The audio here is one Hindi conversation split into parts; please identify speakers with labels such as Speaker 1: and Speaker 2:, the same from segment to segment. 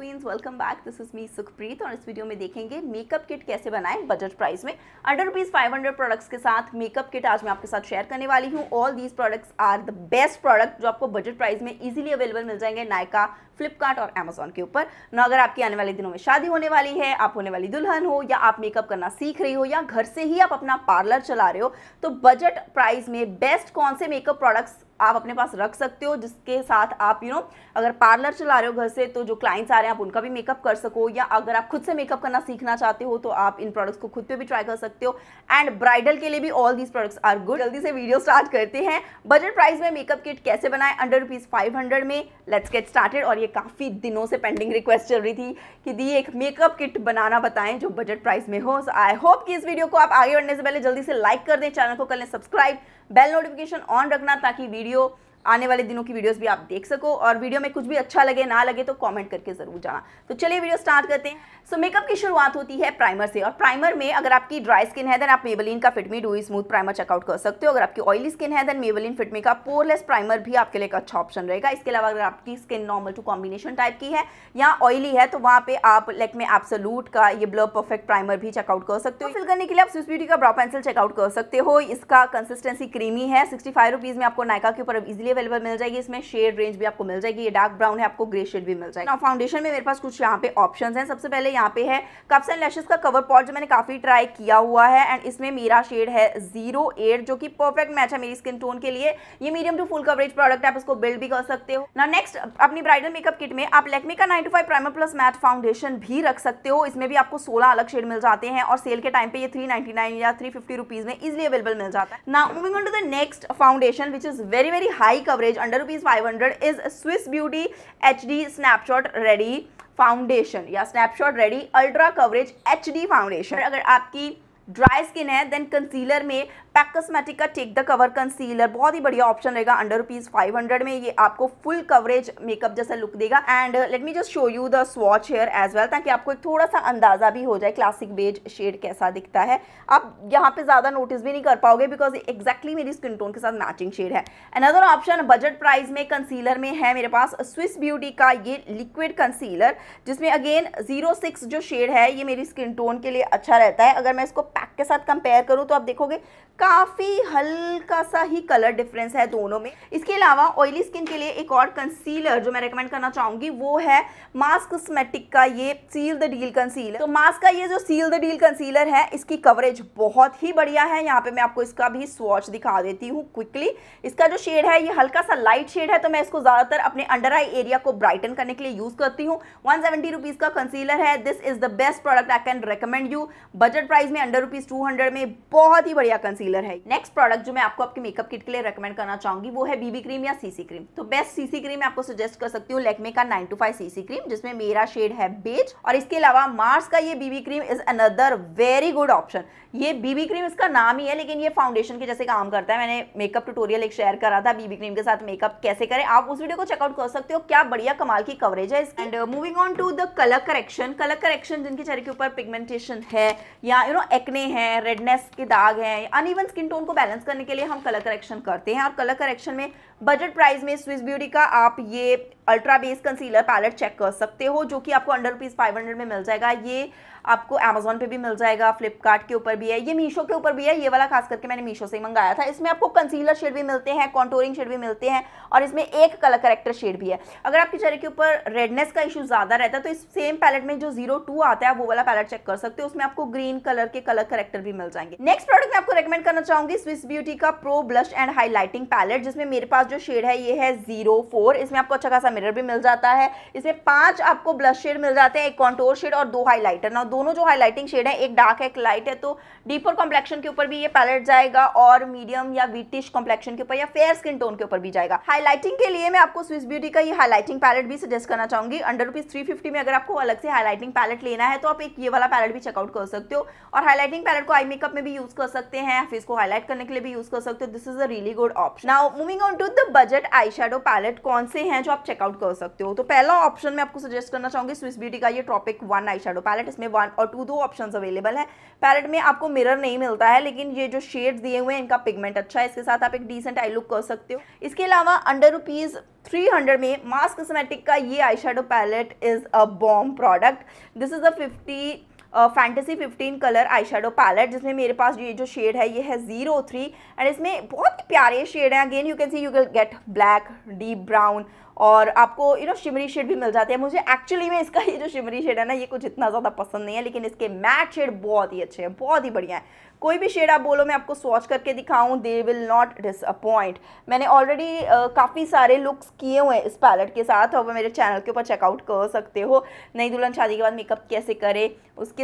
Speaker 1: Queen's welcome back this is me Sukhpreet और इस वीडियो में देखेंगे मेकअप किट कैसे बनाएं बजट प्राइस में under rupees five hundred products के साथ मेकअप किट आज मैं आपके साथ शेयर करने वाली हूँ all these products are the best product जो आपको बजट प्राइस में इजीली अवेलेबल मिल जाएंगे नायका फ्लिपकार्ट और अमेजोन के ऊपर ना अगर आपकी आने वाले दिनों में शादी होने वाली है आप होने वाली दुल्हन हो या आप मेकअप करना सीख रही हो या घर से ही आप अपना पार्लर चला रहे हो तो बजट प्राइस में बेस्ट कौन से मेकअप प्रोडक्ट्स आप अपने पास रख सकते हो जिसके साथ आप यू नो अगर पार्लर चला रहे हो घर से तो जो क्लाइंट्स आ रहे हैं आप उनका भी मेकअप कर सको या अगर आप खुद से मेकअप करना सीखना चाहते हो तो आप इन प्रोडक्ट्स को खुद पे भी ट्राई कर सकते हो एंड ब्राइडल के लिए भी all these products are good जल्दी से वीडियो स्टार्ट करते हैं बजट प्राइस में मेकअप किट कैसे बनाए अंडर रुपीज़ फाइव में लेट्स गेट स्टार्टेड और ये काफ़ी दिनों से पेंडिंग रिक्वेस्ट चल रही थी कि दी एक मेकअप किट बनाना बताएं जो बजट प्राइस में हो आई होप कि इस वीडियो को आप आगे बढ़ने से पहले जल्दी से लाइक कर दें चैनल को कर लें सब्सक्राइब बेल नोटिफिकेशन ऑन रखना ताकि वीडियो आने वाले दिनों की वीडियोस भी आप देख सको और वीडियो में कुछ भी अच्छा लगे ना लगे तो कमेंट करके ज़रूर जाना तो चलिए वीडियो स्टार्ट करते हैं सो so, मेकअप की शुरुआत होती है प्राइमर से और प्राइमर में अगर आपकी ड्राई स्किन है देन आप मेबलिन का Fit Me dewy smooth primer check out कर सकते हो अगर आपकी ऑयली स्किन है देन मेबलिन फिटमी का पोरलेस प्राइमर भी आपके लिए एक अच्छा ऑप्शन रहेगा इसके अलावा अगर आपकी skin normal to combination type की है या ऑयली है तो वहाँ पे आप लेक में एप्सलूट का ये ब्लब परफेक्ट प्राइमर भी चेकआउट कर सकते हो फिल करने के लिए आप स्विस ब्यूटी का ब्राउ पेंसिल चेकआउट कर सकते हो इसका कंसिस्टेंसी क्रीमी है सिक्सटी फाइव में आपको नायका के ऊपर इजिली भी अवेलेबल मिल जाएगी इसमें शेड रेंज भी आपको मिल जाएगी ये डार्क ब्राउन है आपको ग्रे शेड भी मिल जाएगा फाउंडेशन में मेरे पास कुछ यहाँ पे ऑप्शन है सबसे पहले यहाँ पे है कप्स एंड लैशेस का कवर पॉट जो मैंने काफी ट्राई किया हुआ है एंड इसमें मेरा शेड है जीरो एट जो की परफेक्ट मैच है मेरी स्किन टोन के लिए ये medium to full coverage product है आप इसको बिल्ड भी कर सकते हो ना नेक्स्ट अपनी ब्राइडल मेकअप किट में आप लेकमी का nine to five primer plus matte foundation भी रख सकते हो इसमें भी आपको सोलह अलग शेड मिल जाते हैं और सेल के टाइम पे ये थ्री नाइनटी नाइन या थ्री फिफ्टी रुपीज में इजिली अवेलेबल मिल जाता है ना moving on to the next foundation which is very very high high coverage under rupees five hundred is Swiss beauty H D snapshot ready foundation या snapshot ready ultra coverage H D foundation अगर आपकी ड्राई स्किन है देन कंसीलर में पैक कॉस्मेटिक का टेक द कवर कंसीलर बहुत ही बढ़िया ऑप्शन रहेगा अंडर रुपीज़ फाइव हंड्रेड में ये आपको फुल कवरेज मेकअप जैसा लुक देगा and let me just show you the swatch here as well ताकि आपको एक थोड़ा सा अंदाज़ा भी हो जाए क्लासिक बेज शेड कैसा दिखता है आप यहाँ पे ज़्यादा नोटिस भी नहीं कर पाओगे बिकॉज एक्जैक्टली मेरी स्किन टोन के साथ मैचिंग शेड है अनदर ऑप्शन बजट प्राइस में कंसीलर में है मेरे पास स्विस ब्यूटी का ये लिक्विड कंसीलर जिसमें अगेन जीरो सिक्स जो शेड है ये मेरी स्किन टोन के लिए अच्छा रहता है अगर मैं इसको पैक के साथ कंपेयर करूँ तो आप देखोगे काफ़ी हल्का सा ही कलर डिफरेंस है दोनों में इसके अलावा ऑयली स्किन के लिए एक और कंसीलर जो मैं रेकमेंड करना चाहूँगी वो है मास्क कॉस्मेटिक का ये सील द डील कंसीलर तो मास्क का ये जो सील द डील कंसीलर है इसकी कवरेज बहुत ही बढ़िया है यहाँ पे मैं आपको इसका भी स्वॉच दिखा देती हूँ क्विकली इसका जो शेड है ये हल्का सा लाइट शेड है तो मैं इसको ज़्यादातर अपने अंडर आई एरिया को ब्राइटन करने के लिए यूज़ करती हूँ वन सेवेंटी का कंसीलर है this is the best product I can recommend you budget price में अंडर रुपीज टू हंड्रेड में बहुत ही बढ़िया कंसीलर है नेक्स्ट प्रोडक्ट जो मैं आपको आपके मेकअप किट के लिए रेकमेंड करना चाहूंगी वो है बीबी क्रीम या सीसी क्रीम तो बेस्ट सीसी क्रीम मैं आपको सजेस्ट कर सकती हूँ लेकमे का nine to five CC cream जिसमें मेरा शेड है बेज और इसके अलावा मार्स का ये BB cream is another very good option ये बीबी क्रीम इसका नाम ही है लेकिन ये फाउंडेशन के जैसे काम करता है मैंने मेकअप ट्यूटोरियल एक शेयर करा था बीबी क्रीम के साथ मेकअप कैसे करें आप उस वीडियो को चेकआउट कर सकते हो क्या बढ़िया कमाल की कवरेज है and moving on to the colour correction colour correction जिनके चेहरे के ऊपर पिगमेंटेशन है या यू नो एक्ने हैं रेडनेस के दाग हैं अनइवन स्किन टोन को बैलेंस करने के लिए हम कलर करेक्शन करते हैं और कलर करेक्शन में बजट प्राइस में स्विस ब्यूटी का आप ये ultra base concealer palette check कर सकते हो जो कि आपको अंडर रुपीज़ फाइव हंड्रेड में मिल जाएगा ये आपको अमेजोन पे भी मिल जाएगा फ्लिपकार्ट के ऊपर भी है ये मीशो के ऊपर भी है ये वाला खास करके मैंने मीशो से ही मंगाया था इसमें आपको कंसीलर शेड भी मिलते हैं कॉन्टोरिंग शेड भी मिलते हैं और इसमें एक कलर करेक्टर शेड भी है अगर आपके चेहरे के ऊपर रेडनेस का इशू ज़्यादा रहता है तो इस सेम पैलेट में जो जीरो टू आता है वो वाला पैलेट चेक कर सकते हो उसमें आपको ग्रीन कलर के कलर करेक्टर भी मिल जाएंगे नेक्स्ट प्रोडक्ट मैं आपको रिकमेंड करना चाहूंगी स्विस ब्यूटी का pro blush and highlighting palette जिसमें मेरे पास जो शेड है ये है जीरो फोर इसमें आपको अच्छा खासा मिरर भी मिल जाता है इसमें पांच आपको ब्लश शेड मिल जाते हैं एक कॉन्टोर शेड और दो हाईलाइटर ना दोनों जो हाईलाइटिंग शेड है एक डार्क है एक लाइट है तो डीपर कॉम्प्लेक्शन के ऊपर भी ये पैलेट जाएगा और मीडियम या वीटिश कॉम्प्लेक्शन के ऊपर या फेयर स्किन टोन के ऊपर भी जाएगा हाईलाइटिंग के लिए मैं आपको स्विस ब्यूटी का ये हाईलाइटिंग पैलेट भी सजेस्ट करना चाहूंगी अंडर रुपीज थ्री में अगर आपको अलग से हाईलाइटिंग पैलेट लेना है तो आप एक ये वाला पैलेट भी चेकआउट कर सकते हो और हाईलाइटिंग पैलेट को आई मेकअप में भी यूज कर सकते हैं फेस को हाईलाइट करने के लिए भी यूज कर सकते हो this is a really good option now moving on to the budget eye shadow palette कौन से हैं जो आप चेकआउट कर सकते हो तो पहला ऑप्शन मैं आपको सजेस्ट करना चाहूंगी स्विस ब्यूटी का ये tropic one eye shadow palette इसमें वन और टू दो ऑप्शंस अवेलेबल है पैलेट में आपको मिरर नहीं मिलता है लेकिन ये जो शेड दिए हुए हैं इनका पिगमेंट अच्छा है इसके साथ आप एक डिसेंट आई लुक कर सकते हो इसके अलावा अंडर रुपीज़ 300 में मास्क कॉस्मेटिक का ये eye shadow palette is a bomb product this is a 50 fantasy fifteen colour eye shadow palette जिसमें मेरे पास ये जो शेड है ये है जीरो थ्री एंड इसमें बहुत ही प्यारे शेड हैं again you can see you can get black deep brown और आपको यू नो शिमरी शेड भी मिल जाते हैं मुझे एक्चुअली में इसका ये जो शिमरी शेड है ना ये कुछ इतना ज़्यादा पसंद नहीं है लेकिन इसके मैट शेड बहुत ही अच्छे हैं बहुत ही बढ़िया है कोई भी शेड आप बोलो मैं आपको स्वॉच करके दिखाऊं दे विल नॉट डिसअपॉइंट मैंने ऑलरेडी काफ़ी सारे लुक्स किए हुए हैं इस पैलेट के साथ और मेरे चैनल के ऊपर चेकआउट कर सकते हो नई दुल्हन शादी के बाद मेकअप कैसे करे उसके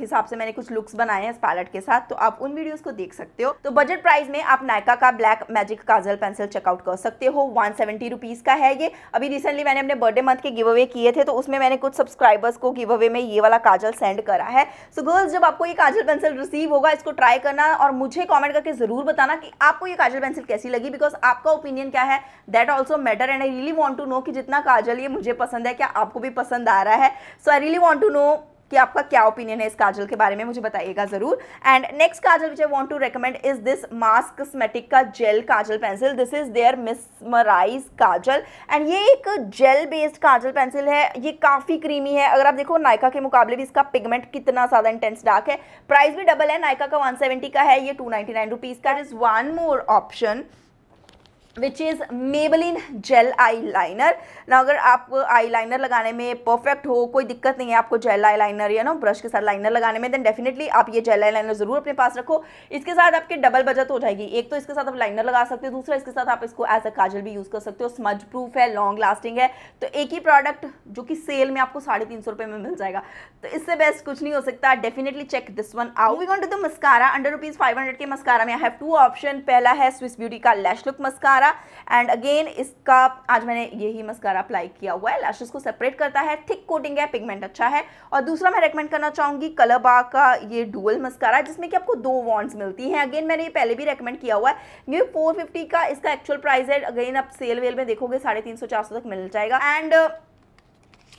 Speaker 1: हिसाब से मैंने कुछ लुक्स बनाए हैं इस पैलेट के साथ तो आप उन वीडियोस को देख सकते हो तो बजट प्राइस में आप नायका का black magic kajal pencil check out कर सकते हो वन सेवेंटी रुपीज़ का है ये अभी रिसेंटली मैंने अपने बर्थडे मंथ के गिव अवे किए थे तो उसमें मैंने कुछ सब्सक्राइबर्स को गिव अवे में ये वाला काजल सेंड करा है सो so गर्ल्स जब आपको ये काजल पेंसिल रिसीव होगा इसको ट्राई करना और मुझे कॉमेंट करके ज़रूर बताना कि आपको ये काजल पेंसिल कैसी लगी बिकॉज आपका ओपिनियन क्या है that also matter and I really want to know कि जितना काजल ये मुझे पसंद है क्या आपको भी पसंद आ रहा है so I really want to know कि आपका क्या ओपिनियन है इस काजल के बारे में मुझे बताइएगा ज़रूर and next kajal which I want to recommend is this mask cosmetic का gel kajal pencil this is their mesmerize kajal and ये एक जेल बेस्ड काजल पेंसिल है ये काफ़ी क्रीमी है अगर आप देखो नायका के मुकाबले भी इसका पिगमेंट कितना ज़्यादा इंटेंस डार्क है प्राइस भी डबल है नायका का वन का है ये टू रुपीज का is one more option which is Maybelline gel eye liner ना अगर आप आई लाइनर लगाने में परफेक्ट हो कोई दिक्कत नहीं है आपको जेल आई लाइनर या ना ब्रश के साथ लाइनर लगाने में देन डेफिनेटली आप ये जेल आई लाइनर ज़रूर अपने पास रखो इसके साथ आपकी डबल बचत हो जाएगी एक तो इसके साथ आप लाइनर लगा सकते हो दूसरा इसके साथ आप इसको एज अ काजल भी यूज़ कर सकते हो स्मज प्रूफ है लॉन्ग लास्टिंग है तो एक ही प्रोडक्ट जो कि सेल में आपको साढ़े तीन सौ रुपये में मिल जाएगा तो इससे बेस्ट कुछ नहीं हो सकता definitely check this one out we went to the mascara under rupees five hundred के मस्कारा में आई हैव टू ऑप्शन पहला है स्विस ब्यूटी का lash look mascara mascara and again इसका आज मैंने यही मस्कारा अप्लाई किया हुआ है लैशेस को सेपरेट करता है थिक कोटिंग है पिगमेंट अच्छा है और दूसरा मैं रेकमेंड करना चाहूँगी कलबा का ये डुअल मस्कारा जिसमें कि आपको दो वॉन्ड्स मिलती हैं अगेन मैंने ये पहले भी रेकमेंड किया हुआ है ये फोर का इसका एक्चुअल प्राइस है अगेन आप सेल वेल में देखोगे साढ़े तीन तक मिल जाएगा एंड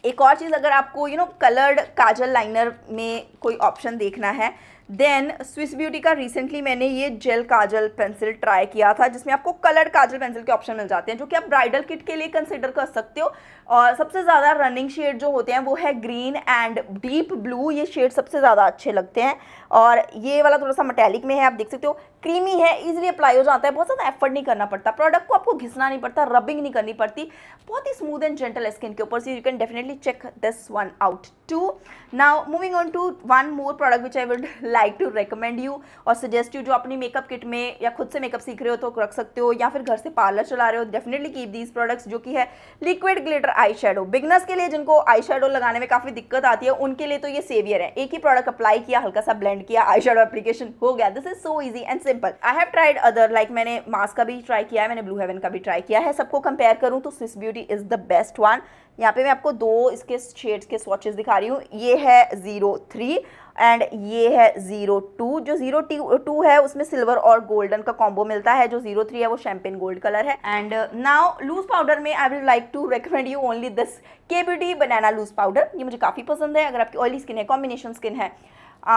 Speaker 1: एक और चीज़ अगर आपको you know coloured kajal liner में कोई ऑप्शन देखना है देन स्विस ब्यूटी का रिसेंटली मैंने ये जेल काजल पेंसिल ट्राई किया था जिसमें आपको कलर्ड काजल पेंसिल के ऑप्शन मिल जाते हैं जो कि आप ब्राइडल किट के लिए कंसिडर कर सकते हो और सबसे ज़्यादा रनिंग शेड जो होते हैं वो है ग्रीन एंड डीप ब्लू ये शेड सबसे ज़्यादा अच्छे लगते हैं और ये वाला थोड़ा सा मटैलिक में है आप देख सकते हो क्रीमी है इजिली अप्लाई हो जाता है बहुत ज़्यादा एफर्ट नहीं करना पड़ता प्रोडक्ट को आपको घिसना नहीं पड़ता रबिंग नहीं करनी पड़ती बहुत ही स्मूथ एंड जेंटल स्किन के ऊपर से you can definitely check this one out too now moving on to one more product which I will like to recommend you और सजेस्ट यू जो अपनी मेकअप किट में या खुद से मेकअप सीख रहे हो तो रख सकते हो या फिर घर से पार्लर चला रहे हो डेफिनेटली कीप दीज प्रोडक्ट्स जो कि है liquid glitter eye shadow beginners के लिए जिनको आई शेडो लगाने में काफ़ी दिक्कत आती है उनके लिए तो ये सेवियर है एक ही प्रोडक्ट अप्लाई किया हल्का सा ब्लेंड किया आई शेडो एप्लीकेशन हो गया this is so easy and simple I have tried other like मैंने मास्क का भी ट्राई किया है मैंने ब्लू हेवन का भी ट्राई किया है सबको कंपेयर करूँ तो Swiss beauty is the best one यहाँ पे मैं आपको दो इसके शेड्स के स्वॉचेस दिखा रही हूँ ये है जीरो थ्री एंड ये है ज़ीरो टू जो ज़ीरो टू है उसमें सिल्वर और गोल्डन का कॉम्बो मिलता है जो ज़ीरो थ्री है वो शैम्पेन गोल्ड कलर है एंड नाउ लूज पाउडर में I will like to recommend you only this K B D banana loose powder ये मुझे काफ़ी पसंद है अगर आपकी ऑयली स्किन है कॉम्बिनेशन स्किन है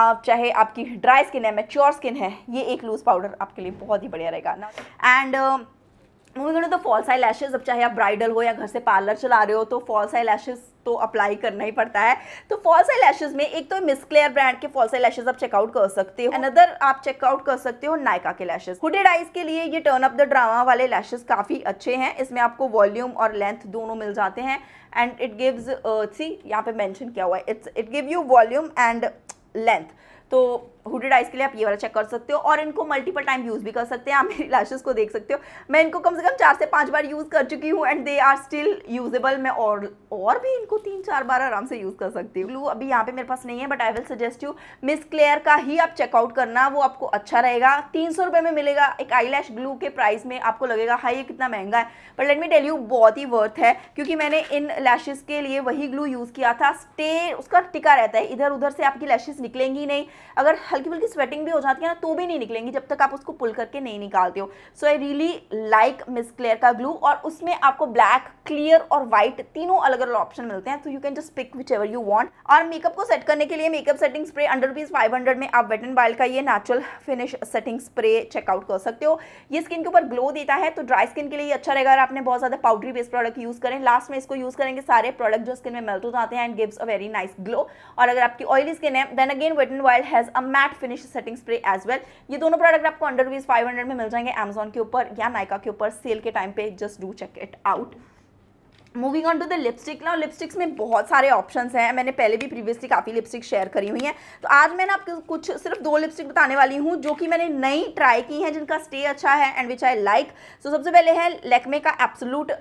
Speaker 1: आप चाहे आपकी ड्राई स्किन है मेच्योर स्किन है ये एक लूज़ पाउडर आपके लिए बहुत ही बढ़िया रहेगा ना and moving on the false I lashes अब चाहे आप ब्राइडल हो या घर से पार्लर चला रहे हो तो फॉल्स आई लैशेज तो अप्लाई करना ही पड़ता है तो फॉल्स आई लैशेज में एक तो मिस क्लेयर ब्रांड के फॉल्स आई लैशेज आप चेकआउट कर सकते हो अनदर आप चेकआउट कर सकते हो नायका के लैशेज हुडेड आइज के लिए ये टर्न अप द ड्रामा वाले लैशेज काफ़ी अच्छे हैं इसमें आपको वॉल्यूम और लेंथ दोनों मिल जाते हैं एंड इट गिव्स सी यहाँ पे मैंशन किया हुआ है it's it give you volume and length तो हुडेड आइज के लिए आप ये वाला चेक कर सकते हो और इनको मल्टीपल टाइम यूज़ भी कर सकते हैं आप मेरी लाशेस को देख सकते हो मैं इनको कम से कम चार से पाँच बार यूज़ कर चुकी हूँ and they are still usable मैं और और भी इनको तीन चार बार आराम से यूज़ कर सकती हूँ ग्लू अभी यहाँ पे मेरे पास नहीं है but I will suggest you Miss Claire का ही आप चेकआउट करना वो आपको अच्छा रहेगा तीन सौ में मिलेगा एक आई ग्लू के प्राइस में आपको लगेगा हाई ये कितना महंगा है but let me tell you बहुत ही वर्थ है क्योंकि मैंने इन लैशेज़ के लिए वही ग्लू यूज़ किया था स्टे उसका टिका रहता है इधर उधर से आपकी लैशेज़ निकलेंगी नहीं अगर हल्की फुल्की स्वेटिंग भी हो जाती है ना तो भी नहीं निकलेंगी जब तक आप उसको पुल करके नहीं निकालते हो so I really like Miss Claire का ग्लू और उसमें आपको ब्लैक क्लियर और व्हाइट तीनों अलग अलग ऑप्शन मिलते हैं so you can just pick whichever you want और मेकअप को सेट करने के लिए makeup setting spray under rupees five hundred में आप वेट एंड वाइल्ड का ये natural finish setting spray checkout कर सकते हो ये स्किन के ऊपर ग्लो देता है तो ड्राई स्किन के लिए अच्छा रहेगा अगर आपने बहुत ज़्यादा पाउडरी बेस्ड प्रोडक्ट यूज़ करें लास्ट में इसको यूज़ करेंगे सारे प्रोडक्ट जो स्किन में मेल्ट हो जाते हैं and gives a very nice glow और अगर आपकी ऑयली स्किन है then again Wet and Wild has a matte finish setting spray as well ये दोनों प्रोडक्ट आपको अंडर रुपीज फाइव हंड्रेड में मिल जाएंगे अमेजॉन के ऊपर या नायका के ऊपर सेल के टाइम पे just do check it out moving on to the lipstick ना लिपस्टिक्स में बहुत सारे ऑप्शन हैं मैंने पहले भी प्रीवियसली काफ़ी लिपस्टिक शेयर करी हुई हैं तो आज मैं ना आपको कुछ सिर्फ दो लिपस्टिक बताने वाली हूँ जो कि मैंने नई ट्राई की हैं जिनका स्टे अच्छा है and which I like so सबसे पहले है लेकमे का absolute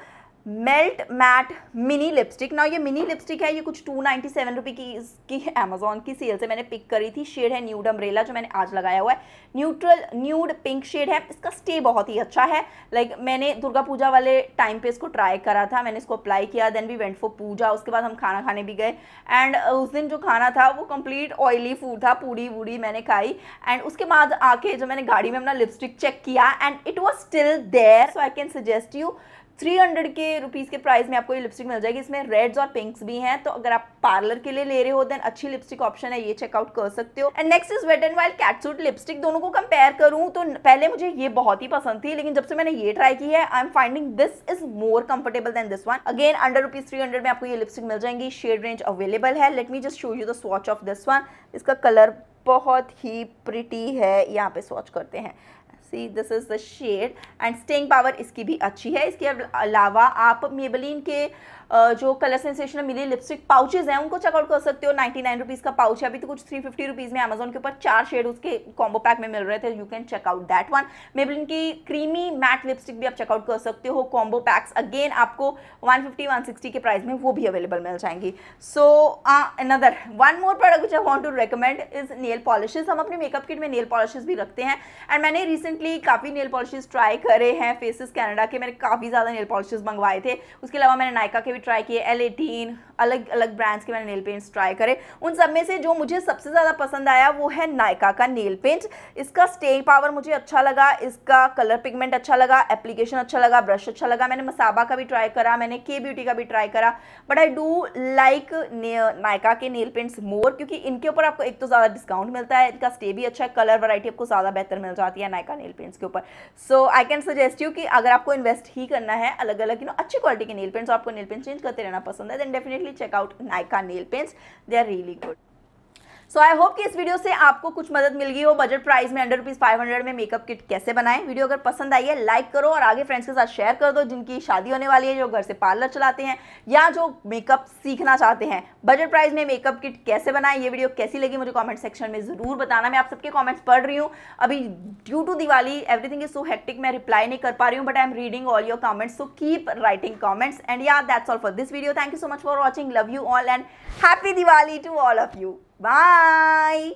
Speaker 1: melt matte mini lipstick ना ये मिनी लिपस्टिक है ये कुछ टू नाइन्टी सेवन रुपी की इसकी अमेजोन की सेल से मैंने पिक करी थी शेड है न्यूड अम्ब्रेला जो मैंने आज लगाया हुआ है न्यूट्रल न्यूड पिंक शेड है इसका स्टे बहुत ही अच्छा है लाइक like, मैंने दुर्गा पूजा वाले टाइम पे इसको ट्राई करा था मैंने इसको अप्लाई किया then we went for puja उसके बाद हम खाना खाने भी गए एंड uh, उस दिन जो खाना था वो कम्प्लीट ऑयली फूड था पूड़ी वूड़ी मैंने खाई एंड उसके बाद आके जब मैंने गाड़ी में अपना लिपस्टिक चेक किया and it was still there so I can suggest you three hundred के रुपीज़ के प्राइस में आपको ये लिपस्टिक मिल जाएगी इसमें रेड्स और पिंक्स भी हैं तो अगर आप पार्लर के लिए ले रहे हो देन अच्छी लिपस्टिक ऑप्शन है ये चेकआउट कर सकते हो and next is Wet and Wild catsuit lipstick दोनों को कंपेयर करूं तो पहले मुझे ये बहुत ही पसंद थी लेकिन जब से मैंने ये ट्राई की है I am finding this is more comfortable than this one again under rupees three hundred में आपको ये लिपस्टिक मिल जाएंगी शेड रेंज अवेलेबल है let me just show you the swatch of this one इसका कलर बहुत ही प्रिटी है यहाँ पे स्वॉच करते हैं see this is the shade and staying power इसकी भी अच्छी है इसके अलावा आप मेबलिन के जो कलर सेंसेशन मिली लिपस्टिक पाउचेज हैं उनको चेकआउट कर सकते हो नाइनटी नाइन रुपीज़ का पाउच है अभी तो कुछ थ्री फिफ्टी रुपीज़ में अमेजोन के ऊपर चार शेड उसके कॉम्बो पैक में मिल रहे थे you can checkout that one Maybelline की क्रीमी मैट लिपस्टिक भी आप चेकआउट कर सकते हो कॉम्बो पैक्स अगेन आपको वन फिफ्टी वन सिक्सटी के प्राइस में वो भी अवेलेबल मिल जाएंगी so another one more product which I want to recommend is nail polishes हम अपने मेकअप किट में नेल पॉलिशेज भी रखते हैं एंड मैंने रिसेंटली काफ़ी नेल पॉलिशेज ट्राई करे हैं फेसिस कैनेडा के मैंने काफ़ी ज़्यादा नेल पॉलिशेज मंगवाए थे उसके अलावा मैंने नायका के भी ट्राई किए एलेटीन अलग अलग ब्रांड्स के मैंने नेल पेंट्स ट्राई करे उन सब में से जो मुझे सबसे ज़्यादा पसंद आया वो है नायका का नेल पेंट इसका स्टे पावर मुझे अच्छा लगा इसका कलर पिगमेंट अच्छा लगा एप्लीकेशन अच्छा लगा ब्रश अच्छा लगा मैंने मसाबा का भी ट्राई करा मैंने के ब्यूटी का भी ट्राई करा but I do like Nykaa के नेल पेंट्स मोर क्योंकि इनके ऊपर आपको एक तो ज़्यादा डिस्काउंट मिलता है इनका स्टे भी अच्छा है कलर वराइटी आपको ज़्यादा बेहतर मिल जाती है नायका नेल पेंट्स के ऊपर so I can suggest you कि अगर आपको इन्वेस्ट ही करना है अलग अलग यू नो अच्छी क्वालिटी के नेल पेंट्स आपको नेल पेंट चेंज करते रहना पसंद है then definitely check out Nika nail paints. They are really good. So I hope कि इस वीडियो से आपको कुछ मदद मिल गई हो बजट प्राइस में अंडर रुपीज फाइव हंड्रेड में मेकअप किट कैसे बनाएं वीडियो अगर पसंद आई है लाइक करो और आगे फ्रेंड्स के साथ शेयर कर दो जिनकी शादी होने वाली है जो घर से पार्लर चलाते हैं या जो मेकअप सीखना चाहते हैं बजट प्राइस में मेकअप किट कैसे बनाएं ये वीडियो कैसी लगी मुझे कॉमेंट सेक्शन में ज़रूर बताना मैं आप सबके कॉमेंट्स पढ़ रही हूँ अभी due to Diwali everything is so hectic मैं रिप्लाई नहीं कर पा रही हूँ but I am reading all your comments so keep writing comments and yeah that's all for this video thank you so much for watching love you all and happy Diwali to all of you Bye!